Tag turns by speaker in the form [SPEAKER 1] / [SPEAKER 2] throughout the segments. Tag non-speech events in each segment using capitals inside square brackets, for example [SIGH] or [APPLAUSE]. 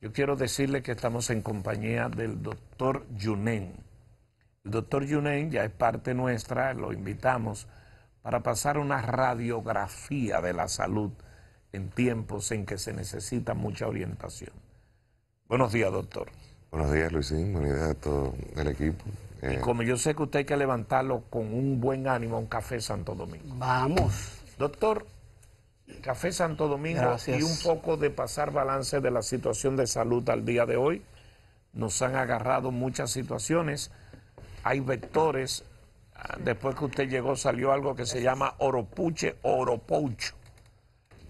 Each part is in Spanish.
[SPEAKER 1] Yo quiero decirle que estamos en compañía del doctor Yunen. El doctor Yunen ya es parte nuestra, lo invitamos para pasar una radiografía de la salud en tiempos en que se necesita mucha
[SPEAKER 2] orientación. Buenos días, doctor. Buenos días, Luisín. Buenos días a todo el equipo. Eh,
[SPEAKER 1] como yo sé que usted hay que levantarlo con un buen ánimo a un café Santo Domingo. Vamos. Doctor, Café Santo Domingo y un poco de pasar balance de la situación de salud al día de hoy. Nos han agarrado muchas situaciones. Hay vectores. Después que usted llegó salió algo que se llama oropuche o oropoucho.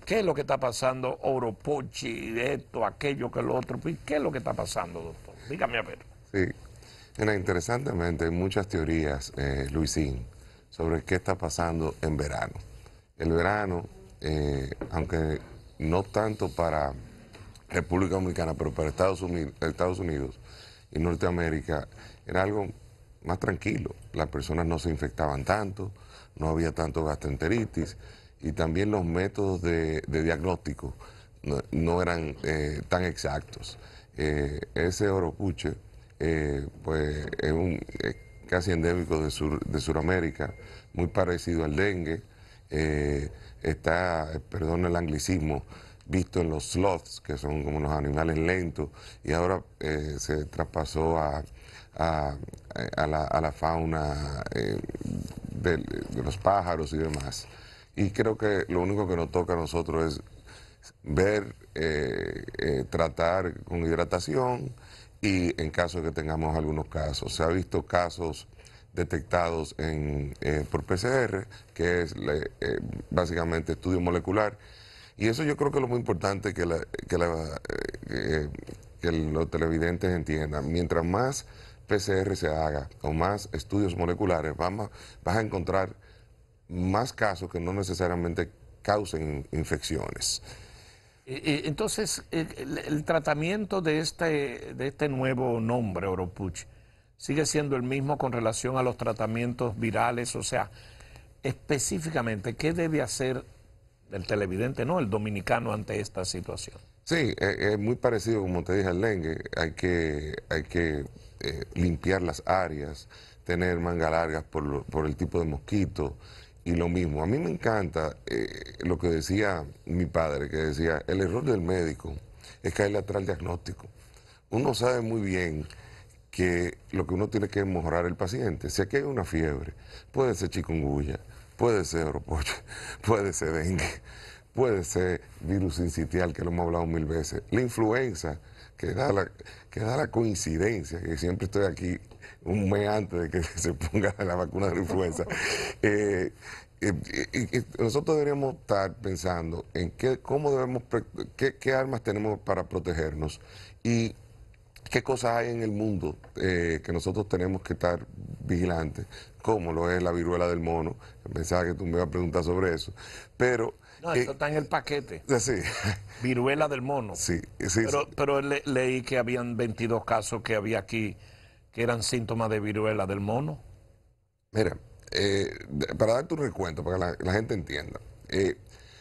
[SPEAKER 1] ¿Qué es lo que está pasando? Oropoche, esto, aquello, que lo otro. ¿Qué es lo que está pasando, doctor? Dígame a ver.
[SPEAKER 2] Sí. Era interesantemente, hay muchas teorías, eh, Luisín, sobre qué está pasando en verano. El verano eh, aunque no tanto para República Dominicana, pero para Estados Unidos, y Norteamérica, era algo más tranquilo. Las personas no se infectaban tanto, no había tanto gastroenteritis y también los métodos de, diagnóstico no, eran eh, tan exactos. Eh, ese oropuche pues, es, un, casi endémico de, sur, de Suramérica, muy parecido al dengue. Eh, está, eh, perdón el anglicismo, visto en los sloths, que son como los animales lentos, y ahora eh, se traspasó a, a, la, fauna de, los pájaros y demás. Y creo que lo único que nos toca a nosotros es ver, tratar con hidratación y en caso de que tengamos algunos casos. Se ha visto casos detectados en, eh, por PCR, que es eh, básicamente estudio molecular. Y eso yo creo que es lo muy importante que, eh, que, los televidentes entiendan. Mientras más PCR se haga o más estudios moleculares, vamos, vas a encontrar más casos que no necesariamente causen infecciones.
[SPEAKER 1] Entonces, el, tratamiento de este, de este nuevo nombre, Oropuch, sigue siendo el mismo con relación a los tratamientos virales, o sea, específicamente, ¿qué debe hacer el televidente, no el dominicano ante esta situación?
[SPEAKER 2] Sí, es eh, eh, muy parecido, como te dije, al Lengue, Hay que, hay que eh, limpiar las áreas, tener manga largas por, por, el tipo de mosquito y lo mismo. A mí me encanta lo que decía mi padre, que decía, el error del médico es caerle atrás al diagnóstico. Uno sabe muy bien que lo que uno tiene que mejorar el paciente. Si aquí hay una fiebre, puede ser chikungunya, puede ser oropoche, [LAUGHS] puede ser dengue, puede ser virus incitial, que lo hemos hablado mil veces, la influenza, que da la, que la coincidencia, que siempre estoy aquí un mes antes de que [LAUGHS] se ponga la vacuna de la influenza. [LAUGHS] Eh, eh, nosotros deberíamos estar pensando en qué, cómo debemos, qué, qué armas tenemos para protegernos y qué cosas hay en el mundo eh, que nosotros tenemos que estar vigilantes, como lo es la viruela del mono. Pensaba que tú me ibas a preguntar sobre eso. Pero.
[SPEAKER 1] No, eso está en el paquete.
[SPEAKER 2] Ah, sí. [LAUGHS]
[SPEAKER 1] Viruela del mono.
[SPEAKER 2] Sí, sí.
[SPEAKER 1] Pero, leí que habían 22 casos que había aquí que eran síntomas de
[SPEAKER 2] viruela del mono. Mira, eh, para darte un recuento, para que la, gente entienda. Eh,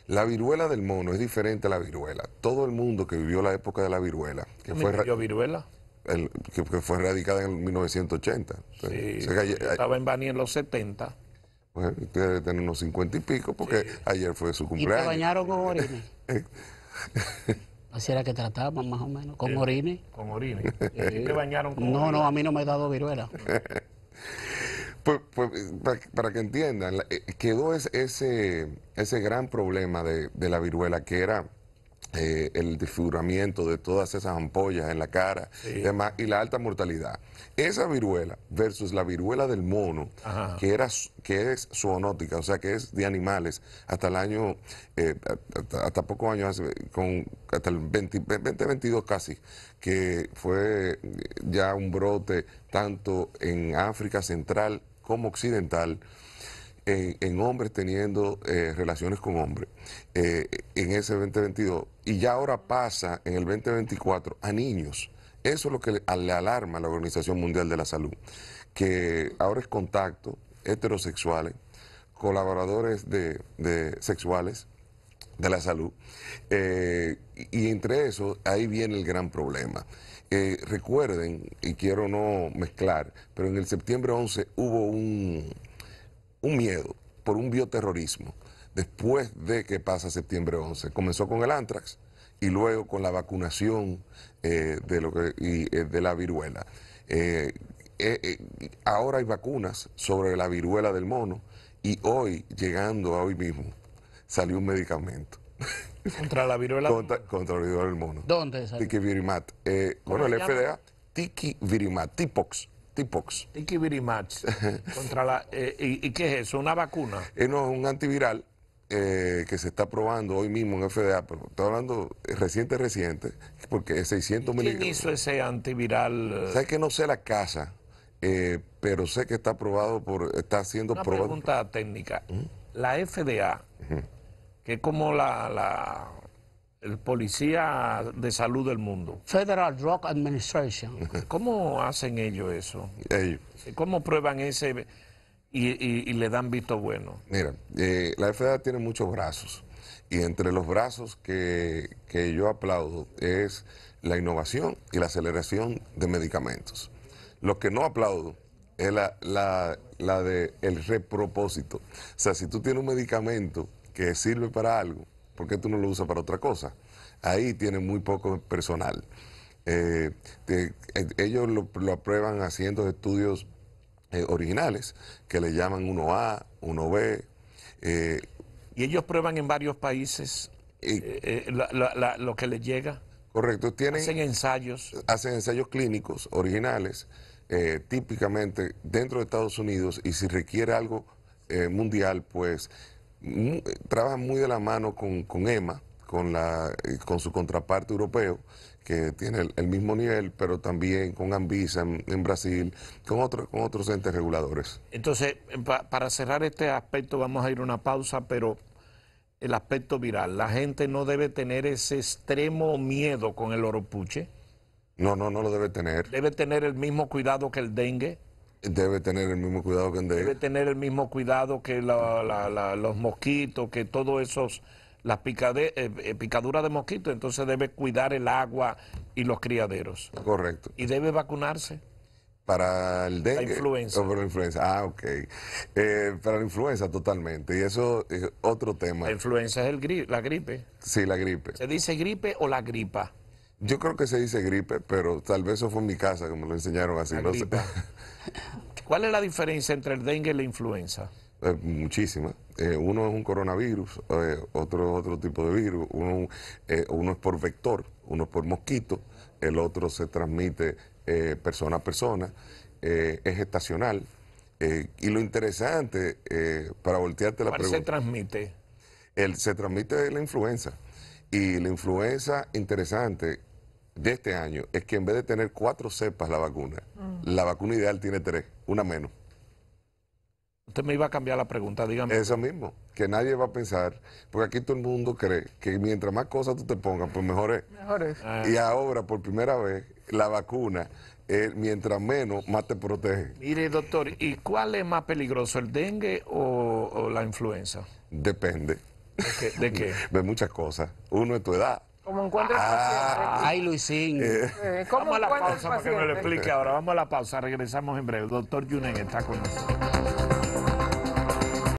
[SPEAKER 2] la viruela del mono es diferente a la viruela. Todo el mundo que vivió la época de la viruela. Que fue viruela? que, fue erradicada en 1980. Sí,
[SPEAKER 1] estaba en Bani en los 70. Usted
[SPEAKER 2] pues, debe tener unos 50 y pico porque ayer fue su cumpleaños. ¿Y te
[SPEAKER 1] bañaron con orines? [LAUGHS] Así era que trataban más o menos, con orini orines. Con orines. ¿Te bañaron con No, no, a mí no me ha dado viruela.
[SPEAKER 2] [LAUGHS] Pues, pues para, que entiendan, eh, quedó ese, ese gran problema de la viruela que era eh, el desfiguramiento de todas esas ampollas en la cara y, la alta mortalidad. Esa viruela versus la viruela del mono, que era que es zoonótica, o sea, que es de animales, hasta el año, eh, hasta, pocos años, con, hasta el 2022 casi, que fue eh, ya un brote tanto en África Central como Occidental en, hombres teniendo eh, relaciones con hombres eh, en ese 2022 y ya ahora pasa en el 2024 a niños. Eso es lo que le, alarma a la Organización Mundial de la Salud, que ahora es contacto heterosexuales, colaboradores de, sexuales de la salud. Eh, y entre eso, ahí viene el gran problema. recuerden, y quiero no mezclar, pero en el septiembre 11 hubo un, un miedo por un bioterrorismo después de que pasa septiembre 11. Comenzó con el antrax y luego con la vacunación eh, de, lo eh, de la viruela. Eh, ahora hay vacunas sobre la viruela del mono y hoy, llegando a hoy mismo, salió un medicamento. ¿Contra la viruela? contra, contra, la viruela del mono. ¿Dónde salió? Tiki Virimat. bueno, el FDA, Tiki Virimat, Tipox. Tipox. [LAUGHS]
[SPEAKER 1] Contra la, eh, y, qué es eso? ¿Una vacuna?
[SPEAKER 2] Eh, no, es un antiviral eh, que se está probando hoy mismo en FDA, pero estoy hablando reciente, reciente, porque es 600 miligramos. ¿Quién
[SPEAKER 1] hizo ese antiviral? Sé
[SPEAKER 2] que no sé la casa, pero sé que está aprobado por, está haciendo Una pregunta técnica. ¿Mm?
[SPEAKER 1] La FDA, que es como la el policía de salud del mundo. Federal Drug Administration. ¿Cómo hacen ellos eso? ¿Cómo prueban ese y, le dan visto bueno?
[SPEAKER 2] Mira, eh, la FDA tiene muchos brazos y entre los brazos que, yo aplaudo es la innovación y la aceleración de medicamentos. Lo que no aplaudo es la, la, la de el repropósito. O sea, si tú tienes un medicamento que sirve para algo, porque tú no lo usas para otra cosa? Ahí tiene muy poco personal. Eh, eh, ellos lo, aprueban haciendo estudios eh, originales, que le llaman 1A, 1B. ¿Y ellos prueban en varios países lo que les llega? Correcto,
[SPEAKER 1] tienen... Hacen ensayos.
[SPEAKER 2] Hacen ensayos clínicos originales, típicamente dentro de Estados Unidos, y si requiere algo mundial, pues eh, trabaja muy de la mano con, con EMA, con, la, eh, con su contraparte europeo, que tiene el, mismo nivel, pero también con Anvisa en, Brasil, con, con otros entes reguladores.
[SPEAKER 1] Entonces, eh, para cerrar este aspecto vamos a ir a una pausa, pero el aspecto viral, la gente no debe tener ese extremo miedo con el oropuche. No, no, no lo debe tener. Debe tener el mismo cuidado que el dengue.
[SPEAKER 2] Debe tener el mismo cuidado que Debe
[SPEAKER 1] tener el mismo cuidado que los mosquitos, que todos esos, las eh, eh, picaduras de mosquitos, entonces debe cuidar el agua
[SPEAKER 2] y los criaderos. Correcto. Y debe vacunarse. Para el dengue. La eh, influenza. Oh, para la influenza. Ah, ok. para la influenza, totalmente. Y eso es otro tema. La
[SPEAKER 1] influenza es el la gripe.
[SPEAKER 2] Sí, la gripe.
[SPEAKER 1] ¿Se dice gripe o la gripa?
[SPEAKER 2] Yo creo que se dice gripe, pero tal vez eso fue en mi casa que me lo enseñaron así. [LAUGHS]
[SPEAKER 1] ¿Cuál es la diferencia entre el dengue y la influenza?
[SPEAKER 2] Eh, muchísima eh, uno es un coronavirus, eh, otro otro otro tipo de virus. Uno, es por vector, uno es por mosquito, el otro se transmite persona a persona, es estacional. y lo interesante, para voltearte la pregunta. ¿Cuál se transmite? El, se transmite la influenza. Y la influenza interesante de este año es que en vez de tener cuatro cepas la vacuna, mm. la vacuna ideal tiene tres, una menos. Usted me iba a cambiar la pregunta, dígame. Eso mismo, que nadie va a pensar, porque aquí todo el mundo cree que mientras más cosas tú te pongas, pues mejor es.
[SPEAKER 1] Mejor ah. Y
[SPEAKER 2] ahora, por primera vez, la vacuna, eh, mientras menos, más te protege.
[SPEAKER 1] Mire, doctor, ¿y cuál es más peligroso, el dengue o la influenza?
[SPEAKER 2] Depende. ¿De qué? [LAUGHS] ¿De muchas cosas. Uno es tu edad.
[SPEAKER 1] Como encuentras ah, Ay, Luisín. Eh. Eh, vamos a la pausa para que me lo explique ahora. Vamos a la pausa. Regresamos en breve. El doctor Yunen está con nosotros.